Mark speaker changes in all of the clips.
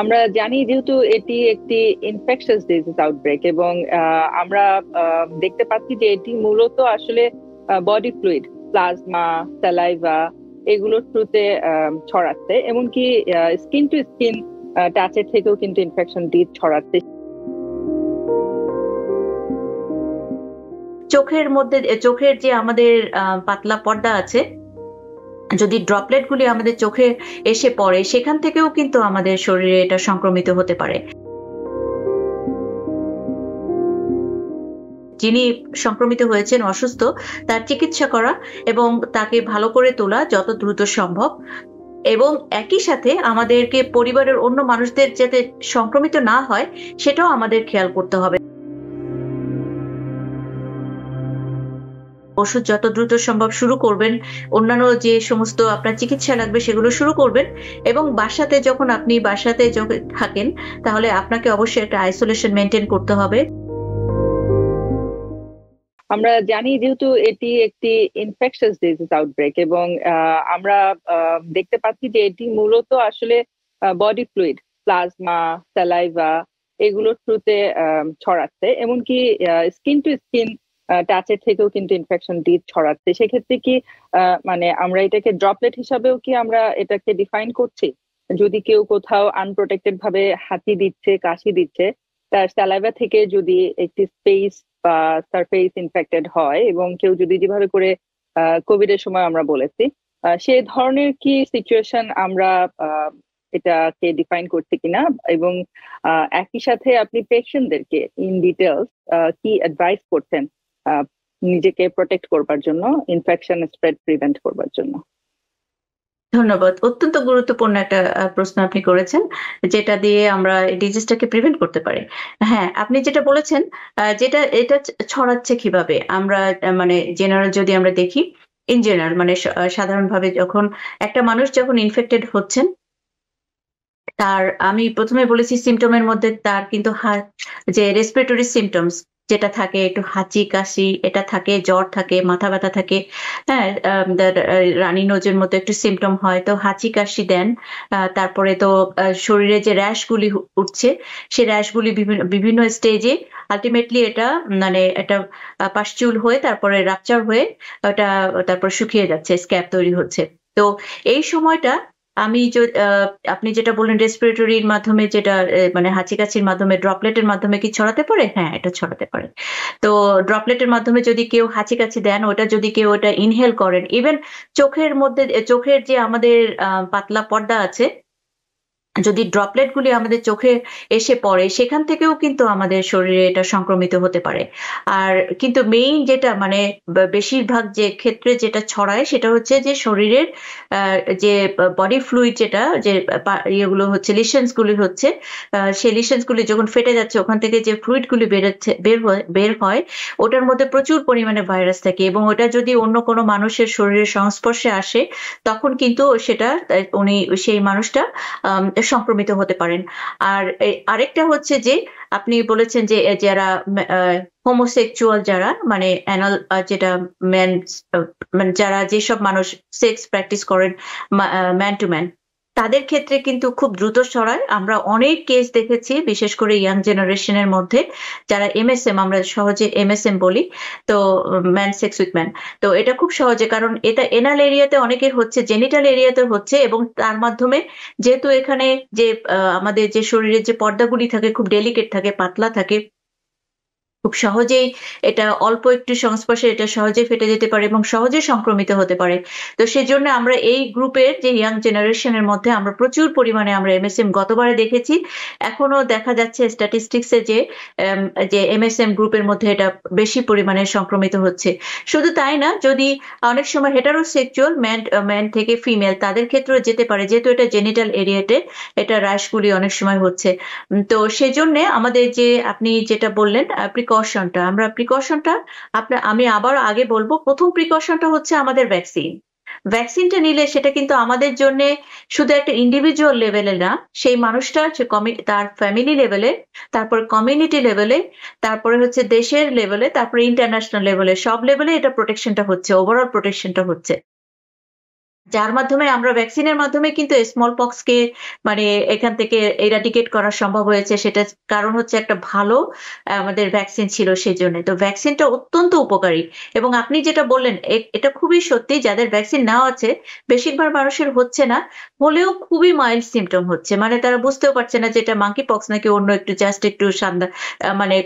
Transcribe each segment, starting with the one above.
Speaker 1: আমরা জানি যেহেতু এটি একটি ইনফেকশাস ডিজিজ আউটব্রেক এবং আমরা দেখতে পাচ্ছি যে এটি মূলত আসলে বডি ফ্লুইড প্লাজমা স্যালাইভা এগুলোর থ্রুতে ছড়াচ্ছে এমনকি স্কিন টু স্কিন টাচের থেকেও কিন্তু ইনফেকশন ইনফেকশনটি ছড়াচ্ছে
Speaker 2: চোখের মধ্যে চোখের যে আমাদের পাতলা পর্দা আছে যদি ড্রপলেটগুলি আমাদের চোখে এসে পড়ে সেখান থেকেও কিন্তু আমাদের শরীরে এটা সংক্রমিত হতে পারে যিনি সংক্রমিত হয়েছেন অসুস্থ তার চিকিৎসা করা এবং তাকে ভালো করে তোলা যত দ্রুত সম্ভব এবং একই সাথে আমাদেরকে পরিবারের অন্য মানুষদের যাতে সংক্রমিত না হয় সেটাও আমাদের খেয়াল করতে হবে ওষুধ যত দ্রুত সম্ভব শুরু করবেন অন্যান্য যে সমস্ত আপনার চিকিৎসা লাগবে সেগুলো শুরু করবেন এবং বাসাতে যখন আপনি বাসাতে থাকেন তাহলে আপনাকে অবশ্যই একটা আইসোলেশন মেনটেন করতে হবে
Speaker 1: আমরা জানি যেহেতু এটি একটি ইনফেকশাস ডিজিজ আউটব্রেক এবং আমরা দেখতে পাচ্ছি যে এটি মূলত আসলে বডি ফ্লুইড প্লাজমা স্যালাইভা এগুলোর থ্রুতে ছড়াচ্ছে এমনকি স্কিন টু স্কিন টাচের থেকেও কিন্তু ইনফেকশন দিয়ে ছড়াচ্ছে সেক্ষেত্রে কি মানে আমরা এটাকে ড্রপলেট হিসাবেও কি আমরা এটাকে ডিফাইন করছি যদি কেউ কোথাও আনপ্রোটেক্টেড ভাবে হাঁচি দিচ্ছে কাশি দিচ্ছে তার স্যালাইভা থেকে যদি একটি স্পেস বা সারফেস ইনফেক্টেড হয় এবং কেউ যদি যেভাবে করে কোভিড এর সময় আমরা বলেছি সে ধরনের কি সিচুয়েশন আমরা এটাকে ডিফাইন করছি কিনা এবং একই সাথে আপনি পেশেন্টদেরকে ইন ডিটেলস কি অ্যাডভাইস করছেন নিজেকে প্রোটেক্ট করবার জন্য ইনফেকশন স্প্রেড প্রিভেন্ট করবার জন্য
Speaker 2: ধন্যবাদ অত্যন্ত গুরুত্বপূর্ণ একটা প্রশ্ন আপনি করেছেন যেটা দিয়ে আমরা ডিজিজটাকে প্রিভেন্ট করতে পারি হ্যাঁ আপনি যেটা বলেছেন যেটা এটা ছড়াচ্ছে কিভাবে আমরা মানে জেনারেল যদি আমরা দেখি ইন জেনারেল মানে সাধারণভাবে যখন একটা মানুষ যখন ইনফেক্টেড হচ্ছেন তার আমি প্রথমে বলেছি সিমটমের মধ্যে তার কিন্তু হাত যে রেসপিরেটরি সিমটমস যেটা থাকে একটু হাঁচি কাশি এটা থাকে জ্বর থাকে মাথা ব্যথা থাকে হ্যাঁ রানী নজের মতো একটু সিমটম হয় তো হাঁচি কাশি দেন তারপরে তো শরীরে যে র্যাশগুলি উঠছে সে র্যাশগুলি বিভিন্ন বিভিন্ন স্টেজে আলটিমেটলি এটা মানে এটা পাশচুল হয়ে তারপরে রাপচার হয়ে ওটা তারপর শুকিয়ে যাচ্ছে স্ক্যাপ তৈরি হচ্ছে তো এই সময়টা আমি আপনি যেটা বললেন রেসপিরেটরির মাধ্যমে যেটা মানে হাঁচি কাছির মাধ্যমে ড্রপলেটের মাধ্যমে কি ছড়াতে পারে হ্যাঁ এটা ছড়াতে পারে তো ড্রপলেটের মাধ্যমে যদি কেউ হাঁচি কাছি দেন ওটা যদি কেউ ওটা ইনহেল করেন ইভেন চোখের মধ্যে চোখের যে আমাদের পাতলা পর্দা আছে যদি ড্রপলেটগুলি আমাদের চোখে এসে পড়ে সেখান থেকেও কিন্তু আমাদের শরীরে এটা সংক্রমিত হতে পারে আর কিন্তু মেইন যেটা মানে বেশিরভাগ যে ক্ষেত্রে যেটা ছড়ায় সেটা হচ্ছে যে শরীরের যে বডি ফ্লুইড যেটা যে ইয়েগুলো হচ্ছে লিশনসগুলি হচ্ছে সেই লিসেন্সগুলি যখন ফেটে যাচ্ছে ওখান থেকে যে ফ্লুইডগুলি বেরোচ্ছে বের বের হয় ওটার মধ্যে প্রচুর পরিমাণে ভাইরাস থাকে এবং ওটা যদি অন্য কোনো মানুষের শরীরের সংস্পর্শে আসে তখন কিন্তু সেটা উনি সেই মানুষটা সংক্রমিত হতে পারেন আর আরেকটা হচ্ছে যে আপনি বলেছেন যে যারা হোমোসেক্সুয়াল যারা মানে অ্যানাল যেটা ম্যান যারা যেসব মানুষ সেক্স প্র্যাকটিস করেন ম্যান টু ম্যান তাদের ক্ষেত্রে কিন্তু খুব দ্রুত সরায় আমরা অনেক কেস দেখেছি বিশেষ করে ইয়াং জেনারেশনের মধ্যে যারা এমএসএম আমরা সহজে এমএসএম বলি তো ম্যান সেক্স উইথ ম্যান তো এটা খুব সহজে কারণ এটা এনাল এরিয়াতে অনেকের হচ্ছে জেনিটাল এরিয়াতে হচ্ছে এবং তার মাধ্যমে যেহেতু এখানে যে আমাদের যে শরীরের যে পর্দাগুলি থাকে খুব ডেলিকেট থাকে পাতলা থাকে খুব সহজেই এটা অল্প একটু সংস্পর্শে এটা সহজে ফেটে যেতে পারে এবং সহজে সংক্রমিত হতে পারে তো সেজন্য আমরা এই গ্রুপের যে ইয়াং জেনারেশনের মধ্যে আমরা প্রচুর পরিমাণে আমরা এমএসএম গতবারে দেখেছি এখনো দেখা যাচ্ছে স্ট্যাটিস্টিক্সে যে যে এমএসএম গ্রুপের মধ্যে এটা বেশি পরিমাণে সংক্রমিত হচ্ছে শুধু তাই না যদি অনেক সময় হেটারোসেকচুয়াল ম্যান ম্যান থেকে ফিমেল তাদের ক্ষেত্রেও যেতে পারে যেহেতু এটা জেনিটাল এরিয়াতে এটা রাশগুলি অনেক সময় হচ্ছে তো সেজন্যে আমাদের যে আপনি যেটা বললেন প্রিক প্রিকশনটা আমরা প্রিকশনটা আপনার আমি আবার আগে বলবো প্রথম প্রিকশনটা হচ্ছে আমাদের ভ্যাকসিন ভ্যাকসিনটা নিলে সেটা কিন্তু আমাদের জন্য শুধু একটা ইন্ডিভিজুয়াল লেভেলে না সেই মানুষটা তার ফ্যামিলি লেভেলে তারপর কমিউনিটি লেভেলে তারপরে হচ্ছে দেশের লেভেলে তারপরে ইন্টারন্যাশনাল লেভেলে সব লেভেলে এটা প্রোটেকশনটা হচ্ছে ওভারঅল প্রোটেকশনটা হচ্ছে যার মাধ্যমে আমরা ভ্যাকসিনের মাধ্যমে কিন্তু স্মল পক্সকে মানে এখান থেকে এরাডিকেট করা সম্ভব হয়েছে সেটা কারণ হচ্ছে একটা ভালো আমাদের ভ্যাকসিন ছিল সেই জন্য তো ভ্যাকসিনটা অত্যন্ত উপকারী এবং আপনি যেটা বললেন এটা খুবই সত্যি যাদের ভ্যাকসিন না আছে বেশিরভাগ মানুষের হচ্ছে না হলেও খুবই মাইল্ড সিমটম হচ্ছে মানে তারা বুঝতেও পারছে না যে এটা মাঙ্কি পক্স নাকি অন্য একটু জাস্ট একটু সান্দা মানে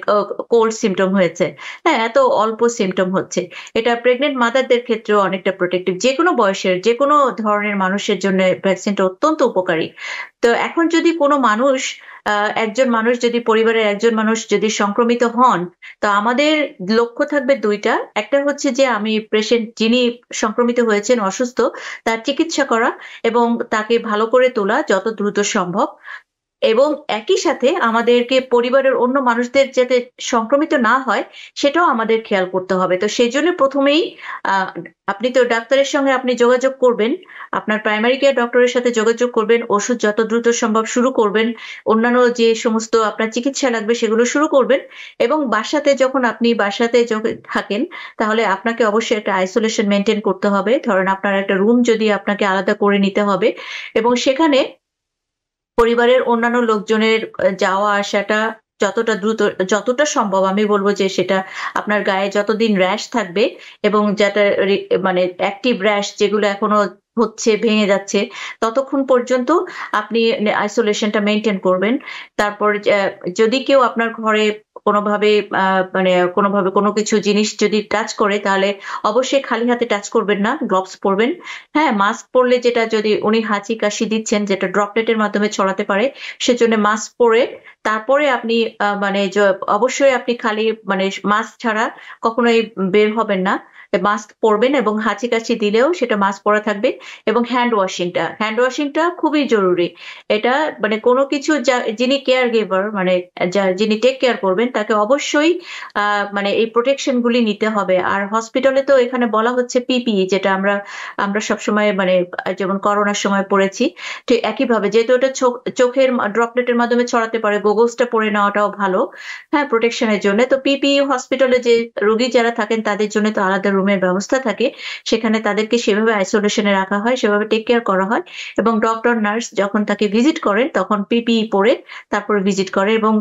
Speaker 2: কোল্ড সিমটম হয়েছে হ্যাঁ এত অল্প সিমটম হচ্ছে এটা প্রেগনেন্ট মাদারদের ক্ষেত্রেও অনেকটা প্রোটেক্টিভ যে কোনো বয়সের যে কোনো কোনো ধরনের মানুষের জন্য ভ্যাকসিনটা অত্যন্ত উপকারী তো এখন যদি কোনো মানুষ একজন মানুষ যদি পরিবারের একজন মানুষ যদি সংক্রমিত হন তো আমাদের লক্ষ্য থাকবে দুইটা একটা হচ্ছে যে আমি পেশেন্ট যিনি সংক্রমিত হয়েছেন অসুস্থ তার চিকিৎসা করা এবং তাকে ভালো করে তোলা যত দ্রুত সম্ভব এবং একই সাথে আমাদেরকে পরিবারের অন্য মানুষদের যাতে সংক্রমিত না হয় সেটাও আমাদের খেয়াল করতে হবে তো সেই জন্য প্রথমেই আপনি তো ডাক্তারের সঙ্গে আপনি যোগাযোগ করবেন আপনার প্রাইমারি কেয়ার ডক্টরের সাথে যোগাযোগ করবেন ওষুধ যত দ্রুত সম্ভব শুরু করবেন অন্যান্য যে সমস্ত আপনার চিকিৎসা লাগবে সেগুলো শুরু করবেন এবং বাসাতে যখন আপনি বাসাতে থাকেন তাহলে আপনাকে অবশ্যই একটা আইসোলেশন মেনটেন করতে হবে ধরেন আপনার একটা রুম যদি আপনাকে আলাদা করে নিতে হবে এবং সেখানে পরিবারের অন্যান্য লোকজনের যাওয়া আসাটা যতটা দ্রুত যতটা সম্ভব আমি বলবো যে সেটা আপনার গায়ে যতদিন র্যাশ থাকবে এবং যেটা মানে অ্যাক্টিভ র্যাশ যেগুলো এখনো হচ্ছে ভেঙে যাচ্ছে ততক্ষণ পর্যন্ত আপনি আইসোলেশনটা মেনটেন করবেন তারপর যদি কেউ আপনার ঘরে কোনোভাবে মানে কোনোভাবে কোনো কিছু জিনিস যদি টাচ করে তাহলে অবশ্যই খালি হাতে টাচ করবেন না গ্লভস পরবেন হ্যাঁ মাস্ক পরলে যেটা যদি উনি হাঁচি কাশি দিচ্ছেন যেটা ড্রপলেটের মাধ্যমে ছড়াতে পারে সেজন্য মাস্ক পরে তারপরে আপনি মানে অবশ্যই আপনি খালি মানে মাস্ক ছাড়া কখনোই বের হবেন না মাস্ক পরবেন এবং হাঁচি কাছি দিলেও সেটা মাস্ক পরা থাকবে এবং হ্যান্ড ওয়াশিংটা হ্যান্ড ওয়াশিংটা খুবই জরুরি এটা মানে কোনো কিছু যিনি কেয়ার গিভার মানে যিনি টেক কেয়ার করবেন তাকে অবশ্যই মানে এই প্রোটেকশন গুলি নিতে হবে আর হসপিটালে তো এখানে বলা হচ্ছে পিপি e, যেটা আমরা আমরা সবসময় মানে যেমন করোনার সময় পড়েছি ঠিক একইভাবে যেহেতু এটা চোখের ড্রপলেটের মাধ্যমে ছড়াতে পারে গোগলসটা পরে নেওয়াটাও ভালো হ্যাঁ প্রোটেকশনের জন্য তো পিপি হসপিটালে e যে রুগী যারা থাকেন তাদের জন্য তো আলাদা রুমের ব্যবস্থা থাকে সেখানে তাদেরকে সেভাবে আইসোলেশনে রাখা হয় সেভাবে টেক কেয়ার করা হয় এবং ডক্টর নার্স যখন তাকে ভিজিট করেন তখন পিপিই e পরে তারপরে ভিজিট করে এবং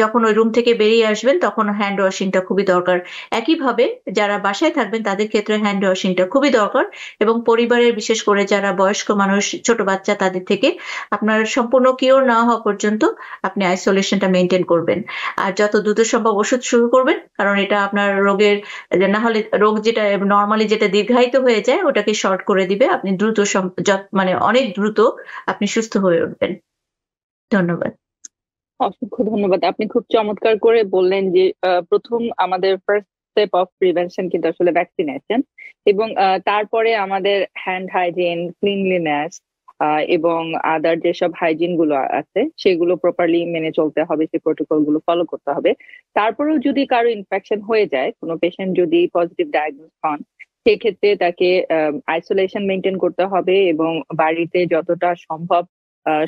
Speaker 2: যখন ওই রুম থেকে বেরিয়ে আসবেন তখন হ্যান্ড ওয়াশিংটা খুবই দরকার একইভাবে যারা বাসায় থাকবেন তাদের ক্ষেত্রে হ্যান্ড ওয়াশিংটা খুবই দরকার এবং পরিবারের বিশেষ করে যারা বয়স্ক মানুষ ছোট বাচ্চা তাদের থেকে আপনার সম্পূর্ণ কিওর না হওয়া পর্যন্ত আপনি আইসোলেশনটা মেনটেন করবেন আর যত দ্রুত সম্ভব ওষুধ শুরু করবেন কারণ এটা আপনার রোগের না হলে রোগ যেটা নর্মালি যেটা দীর্ঘায়িত হয়ে যায় ওটাকে শর্ট করে দিবে আপনি দ্রুত মানে অনেক দ্রুত আপনি সুস্থ হয়ে উঠবেন ধন্যবাদ
Speaker 1: অসংখ্য ধন্যবাদ আপনি খুব চমৎকার করে বললেন যে প্রথম আমাদের ফার্স্ট স্টেপ অফ প্রিভেনশন কিন্তু আসলে ভ্যাকসিনেশন এবং তারপরে আমাদের হ্যান্ড হাইজিন ক্লিনলিনেস এবং আদার যেসব হাইজিন গুলো আছে সেগুলো প্রপারলি মেনে চলতে হবে সেই প্রোটোকল গুলো ফলো করতে হবে তারপরেও যদি কারো ইনফেকশন হয়ে যায় কোনো পেশেন্ট যদি পজিটিভ ডায়াগনোস হন সেক্ষেত্রে তাকে আইসোলেশন মেনটেন করতে হবে এবং বাড়িতে যতটা সম্ভব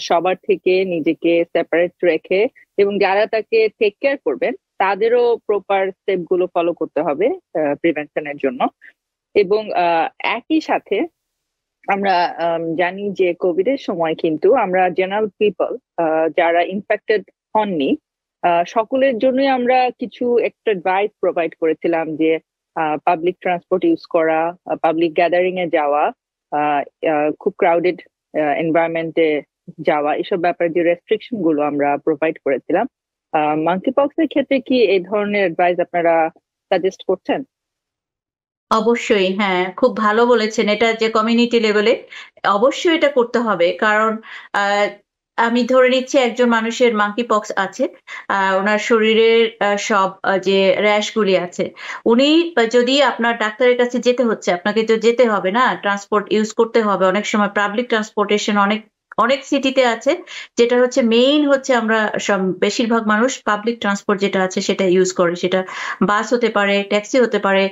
Speaker 1: সবার থেকে নিজেকে সেপারেট রেখে এবং যারা তাকে টেক কেয়ার করবেন তাদেরও প্রপার স্টেপ গুলো ফলো করতে হবে প্রিভেনশনের জন্য এবং একই সাথে আমরা জানি যে কোভিড এর সময় কিন্তু আমরা জেনারেল পিপল যারা ইনফেক্টেড হননি সকলের জন্যই আমরা কিছু একটা ড্রাইভ প্রোভাইড করেছিলাম যে পাবলিক ট্রান্সপোর্ট ইউজ করা পাবলিক গ্যাদারিং এ যাওয়া খুব ক্রাউডেড এনভায়রনমেন্টে যাওয়া এসব ব্যাপারে যে রেস্ট্রিকশন গুলো আমরা প্রোভাইড করেছিলাম মাঙ্কি এর ক্ষেত্রে কি এই ধরনের অ্যাডভাইস আপনারা সাজেস্ট করছেন
Speaker 2: অবশ্যই হ্যাঁ খুব ভালো বলেছেন এটা যে কমিউনিটি লেভেলে অবশ্যই এটা করতে হবে কারণ আহ, আমি ধরে নিচ্ছি একজন মানুষের মাংকি পক্স আছে আহ, ওনার শরীরের আহ, সব যে র্যাশ গুলি আছে উনি যদি আপনার ডাক্তারের কাছে যেতে হচ্ছে আপনাকে তো যেতে হবে না ট্রান্সপোর্ট ইউজ করতে হবে অনেক সময় পাবলিক ট্রান্সপোর্টেশন অনেক অনেক সিটিতে আছে যেটা হচ্ছে মেইন হচ্ছে আমরা সব বেশিরভাগ মানুষ পাবলিক ট্রান্সপোর্ট যেটা আছে সেটা ইউজ করে সেটা বাস হতে পারে ট্যাক্সি হতে পারে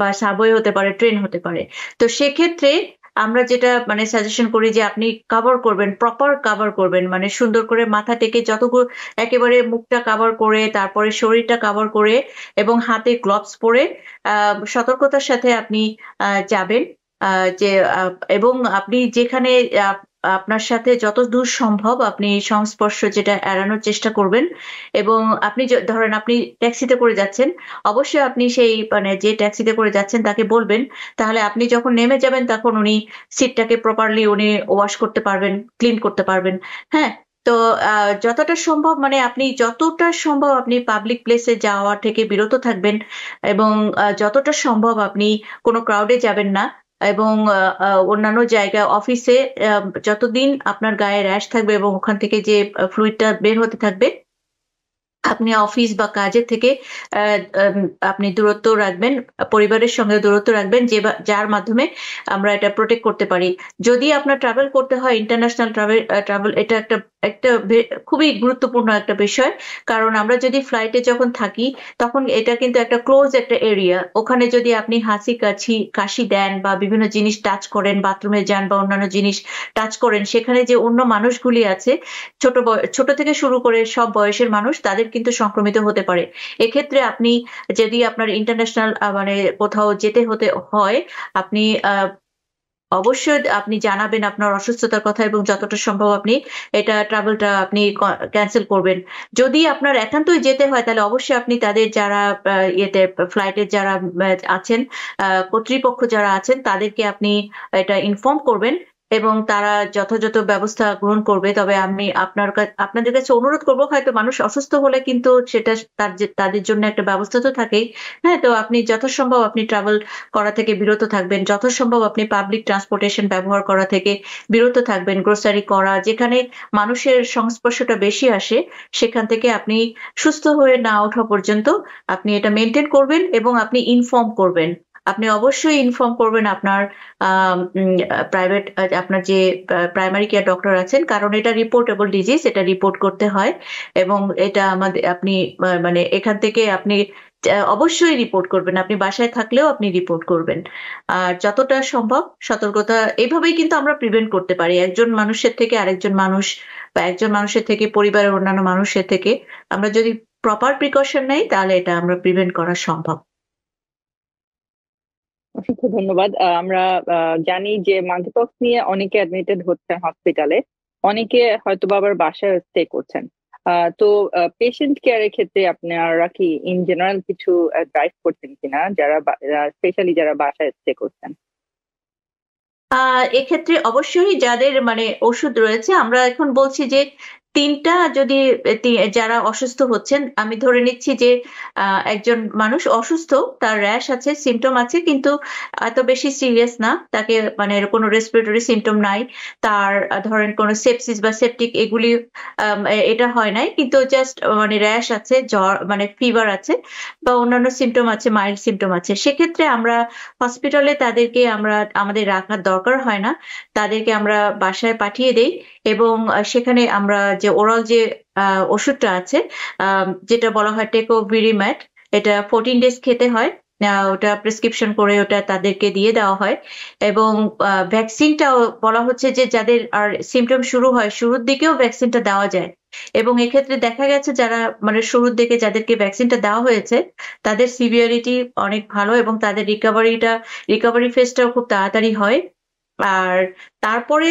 Speaker 2: বা সাবওয়ে হতে পারে ট্রেন হতে পারে তো সেক্ষেত্রে আমরা যেটা মানে সাজেশন করি যে আপনি কাভার করবেন প্রপার কাভার করবেন মানে সুন্দর করে মাথা থেকে যতগুলো একেবারে মুখটা কাভার করে তারপরে শরীরটা কাভার করে এবং হাতে গ্লোভস পরে সতর্কতার সাথে আপনি যাবেন যে এবং আপনি যেখানে আপনার সাথে যত দূর সম্ভব আপনি সংস্পর্শ যেটা এড়ানোর চেষ্টা করবেন এবং আপনি ধরেন আপনি ট্যাক্সিতে করে যাচ্ছেন অবশ্যই আপনি সেই মানে যে ট্যাক্সিতে করে যাচ্ছেন তাকে বলবেন তাহলে আপনি যখন নেমে যাবেন তখন উনি সিটটাকে প্রপারলি উনি ওয়াশ করতে পারবেন ক্লিন করতে পারবেন হ্যাঁ তো যতটা সম্ভব মানে আপনি যতটা সম্ভব আপনি পাবলিক প্লেসে যাওয়া থেকে বিরত থাকবেন এবং যতটা সম্ভব আপনি কোনো ক্রাউডে যাবেন না এবং অন্যান্য জায়গায় অফিসে যতদিন আপনার গায়ে র্যাশ থাকবে এবং ওখান থেকে যে ফ্লুইডটা বের হতে থাকবে আপনি অফিস বা কাজের থেকে আপনি দূরত্ব রাখবেন পরিবারের সঙ্গে দূরত্ব রাখবেন যে যার মাধ্যমে আমরা এটা প্রোটেক্ট করতে পারি যদি আপনার ট্রাভেল করতে হয় ইন্টারন্যাশনাল ট্রাভেল ট্রাভেল এটা একটা একটা খুবই গুরুত্বপূর্ণ একটা বিষয় কারণ আমরা যদি ফ্লাইটে যখন থাকি তখন এটা কিন্তু একটা ক্লোজ একটা এরিয়া ওখানে যদি আপনি হাসি কাছি কাশি দেন বা বিভিন্ন জিনিস টাচ করেন বাথরুমে যান বা অন্যান্য জিনিস টাচ করেন সেখানে যে অন্য মানুষগুলি আছে ছোট ছোট থেকে শুরু করে সব বয়সের মানুষ তাদের কিন্তু সংক্রমিত হতে পারে এক্ষেত্রে আপনি যদি আপনার ইন্টারন্যাশনাল মানে কোথাও যেতে হতে হয় আপনি অবশ্যই আপনি জানাবেন আপনার অসুস্থতার কথা এবং যতটা সম্ভব আপনি এটা ট্রাভেলটা আপনি ক্যান্সেল করবেন যদি আপনার একান্তই যেতে হয় তাহলে অবশ্যই আপনি তাদের যারা ইয়েতে ফ্লাইটের যারা আছেন কর্তৃপক্ষ যারা আছেন তাদেরকে আপনি এটা ইনফর্ম করবেন এবং তারা যথাযথ ব্যবস্থা গ্রহণ করবে তবে আমি আপনার আপনাদের কাছে অনুরোধ করবো হয়তো মানুষ অসুস্থ হলে কিন্তু সেটা তার তাদের জন্য একটা ব্যবস্থা তো থাকেই হ্যাঁ তো আপনি যথাসম্ভব আপনি ট্রাভেল করা থেকে বিরত থাকবেন যথাসম্ভব আপনি পাবলিক ট্রান্সপোর্টেশন ব্যবহার করা থেকে বিরত থাকবেন গ্রোসারি করা যেখানে মানুষের সংস্পর্শটা বেশি আসে সেখান থেকে আপনি সুস্থ হয়ে না ওঠা পর্যন্ত আপনি এটা মেনটেন করবেন এবং আপনি ইনফর্ম করবেন আপনি অবশ্যই ইনফর্ম করবেন আপনার প্রাইভেট আপনার যে প্রাইমারি কেয়ার ডক্টর আছেন কারণ এটা রিপোর্টেবল ডিজিজ এটা রিপোর্ট করতে হয় এবং এটা আমাদের আপনি মানে এখান থেকে আপনি অবশ্যই রিপোর্ট করবেন আপনি বাসায় থাকলেও আপনি রিপোর্ট করবেন আর যতটা সম্ভব সতর্কতা এইভাবেই কিন্তু আমরা প্রিভেন্ট করতে পারি একজন মানুষের থেকে আরেকজন মানুষ বা একজন মানুষের থেকে পরিবারের অন্যান্য মানুষের থেকে আমরা যদি প্রপার প্রিকশন নেই তাহলে এটা আমরা প্রিভেন্ট করা সম্ভব
Speaker 1: অসংখ্য ধন্যবাদ আমরা জানি যে মাঙ্কিপক্স নিয়ে অনেকে অ্যাডমিটেড হচ্ছেন হসপিটালে অনেকে হয়তো আবার বাসায় স্টে করছেন তো পেশেন্ট কেয়ারের ক্ষেত্রে আপনারা কি ইন জেনারেল কিছু অ্যাডভাইস করছেন কিনা যারা স্পেশালি যারা বাসায় স্টে করছেন
Speaker 2: এক্ষেত্রে অবশ্যই যাদের মানে ওষুধ রয়েছে আমরা এখন বলছি যে তিনটা যদি যারা অসুস্থ হচ্ছেন আমি ধরে নিচ্ছি যে একজন মানুষ অসুস্থ তার র্যাশ আছে সিমটম আছে কিন্তু এত বেশি সিরিয়াস না তাকে মানে কোনো রেসপিরেটরি সিমটম নাই তার ধরেন কোনো সেপসিস বা সেপটিক এগুলি এটা হয় নাই কিন্তু জাস্ট মানে র্যাশ আছে জ্বর মানে ফিভার আছে বা অন্যান্য সিমটম আছে মাইল্ড সিমটম আছে সেক্ষেত্রে আমরা হসপিটালে তাদেরকে আমরা আমাদের রাখার দরকার হয় না তাদেরকে আমরা বাসায় পাঠিয়ে দেই এবং সেখানে আমরা যে ওরাল যে ওষুধটা আছে যেটা বলা হয় টেকো বিরিম্যাট এটা ফোরটিন ডেজ খেতে হয় ওটা প্রেসক্রিপশন করে ওটা তাদেরকে দিয়ে দেওয়া হয় এবং ভ্যাকসিনটাও বলা হচ্ছে যে যাদের আর সিমটম শুরু হয় শুরুর দিকেও ভ্যাকসিনটা দেওয়া যায় এবং এক্ষেত্রে দেখা গেছে যারা মানে শুরুর দিকে যাদেরকে ভ্যাকসিনটা দেওয়া হয়েছে তাদের সিভিয়ারিটি অনেক ভালো এবং তাদের রিকাভারিটা রিকভারি ফেজটাও খুব তাড়াতাড়ি হয় আর তারপরে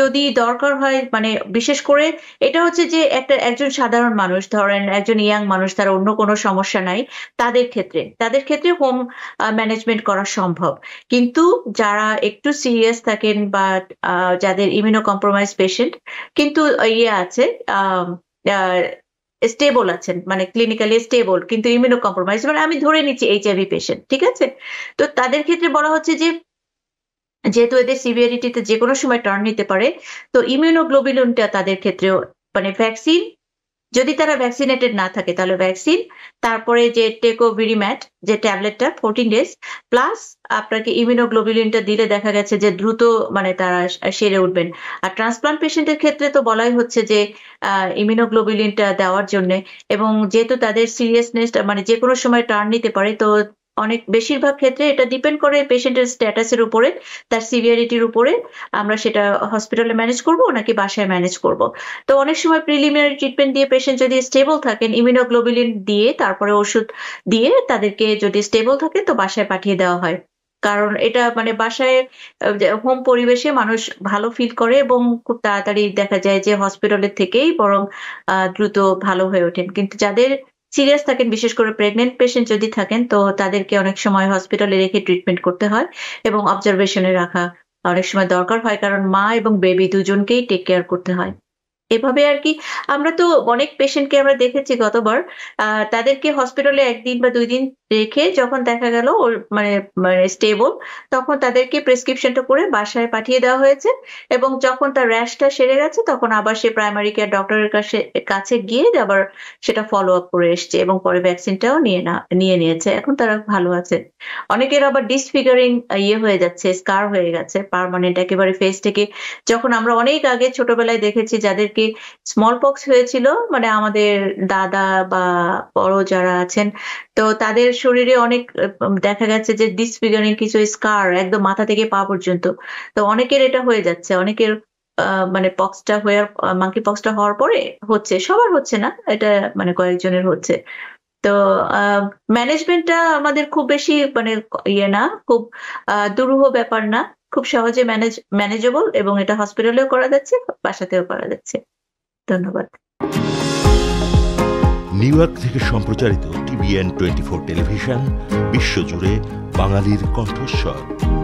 Speaker 2: যদি দরকার হয় মানে বিশেষ করে এটা হচ্ছে যে একটা একজন সাধারণ মানুষ ধরেন একজন ইয়াং মানুষ তার অন্য কোনো সমস্যা নাই তাদের ক্ষেত্রে তাদের ক্ষেত্রে হোম ম্যানেজমেন্ট করা সম্ভব কিন্তু যারা একটু সিরিয়াস থাকেন বা যাদের ইমিউনো কম্প্রোমাইজ পেশেন্ট কিন্তু ইয়ে আছে স্টেবল আছেন মানে ক্লিনিক্যালি স্টেবল কিন্তু ইমিউনো কম্প্রোমাইজ মানে আমি ধরে নিচ্ছি এইচআইভি পেশেন্ট ঠিক আছে তো তাদের ক্ষেত্রে বলা হচ্ছে যে যেহেতু এদের সিভিয়ারিটিতে যে কোনো সময় টার্ন নিতে পারে তো ইমিউনোগ্লোবিলনটা তাদের ক্ষেত্রেও মানে ভ্যাকসিন যদি তারা ভ্যাকসিনেটেড না থাকে তাহলে ভ্যাকসিন তারপরে যে টেকোভিরিম্যাট যে ট্যাবলেটটা ফোরটিন ডেজ প্লাস আপনাকে ইমিউনোগ্লোবিলিনটা দিলে দেখা গেছে যে দ্রুত মানে তারা সেরে উঠবেন আর ট্রান্সপ্লান্ট পেশেন্টের ক্ষেত্রে তো বলাই হচ্ছে যে ইমিউনোগ্লোবিলিনটা দেওয়ার জন্য এবং যেহেতু তাদের সিরিয়াসনেস মানে যে কোনো সময় টার্ন নিতে পারে তো অনেক বেশিরভাগ ক্ষেত্রে এটা ডিপেন্ড করে পেশেন্টের স্ট্যাটাসের উপরে তার সিভিয়ারিটির উপরে আমরা সেটা হসপিটালে ম্যানেজ করব নাকি বাসায় ম্যানেজ করব তো অনেক সময় প্রিলিমিনারি ট্রিটমেন্ট দিয়ে পেশেন্ট যদি স্টেবল থাকেন ইমিউনোগ্লোবিলিন দিয়ে তারপরে ওষুধ দিয়ে তাদেরকে যদি স্টেবল থাকে তো বাসায় পাঠিয়ে দেওয়া হয় কারণ এটা মানে বাসায় হোম পরিবেশে মানুষ ভালো ফিল করে এবং খুব তাড়াতাড়ি দেখা যায় যে হসপিটালের থেকেই বরং দ্রুত ভালো হয়ে ওঠেন কিন্তু যাদের সিরিয়াস থাকেন বিশেষ করে প্রেগনেন্ট পেশেন্ট যদি থাকেন তো তাদেরকে অনেক সময় হসপিটালে রেখে ট্রিটমেন্ট করতে হয় এবং অবজারভেশনে রাখা অনেক সময় দরকার হয় কারণ মা এবং বেবি দুজনকেই টেক কেয়ার করতে হয় এভাবে আর কি আমরা তো অনেক পেশেন্টকে আমরা দেখেছি গতবার তাদেরকে হসপিটালে একদিন বা দুই দিন রেখে যখন দেখা গেল ওর মানে মানে স্টেবল তখন তাদেরকে প্রেসক্রিপশনটা করে বাসায় পাঠিয়ে দেওয়া হয়েছে এবং যখন তার র্যাশটা সেরে গেছে তখন আবার সে প্রাইমারি কেয়ার ডক্টরের কাছে কাছে গিয়ে আবার সেটা ফলো আপ করে এসছে এবং পরে ভ্যাকসিনটাও নিয়ে না নিয়ে নিয়েছে এখন তারা ভালো আছে অনেকের আবার ডিসফিগারিং ইয়ে হয়ে যাচ্ছে স্কার হয়ে গেছে পারমানেন্ট একেবারে ফেস থেকে যখন আমরা অনেক আগে ছোটবেলায় দেখেছি যাদের কি স্মল পক্স হয়েছিল মানে আমাদের দাদা বা বড় যারা আছেন তো তাদের শরীরে অনেক দেখা গেছে যে ডিসফিগারিং কিছু স্কার একদম মাথা থেকে পা পর্যন্ত তো অনেকের এটা হয়ে যাচ্ছে অনেকের মানে পক্সটা হয়ে মাংকি পক্সটা হওয়ার পরে হচ্ছে সবার হচ্ছে না এটা মানে কয়েকজনের হচ্ছে তো ম্যানেজমেন্টটা আমাদের খুব বেশি মানে ইয়ে না খুব দুরূহ ব্যাপার না খুব সহজে ম্যানেজ ম্যানেজেবল এবং এটা হসপিটালেও করা যাচ্ছে বাসাতেও করা যাচ্ছে ধন্যবাদ
Speaker 1: নিউ ইয়র্ক থেকে সম্প্রচারিত টিভিএন টোয়েন্টি ফোর টেলিভিশন বিশ্বজুড়ে বাঙালির কণ্ঠস্বর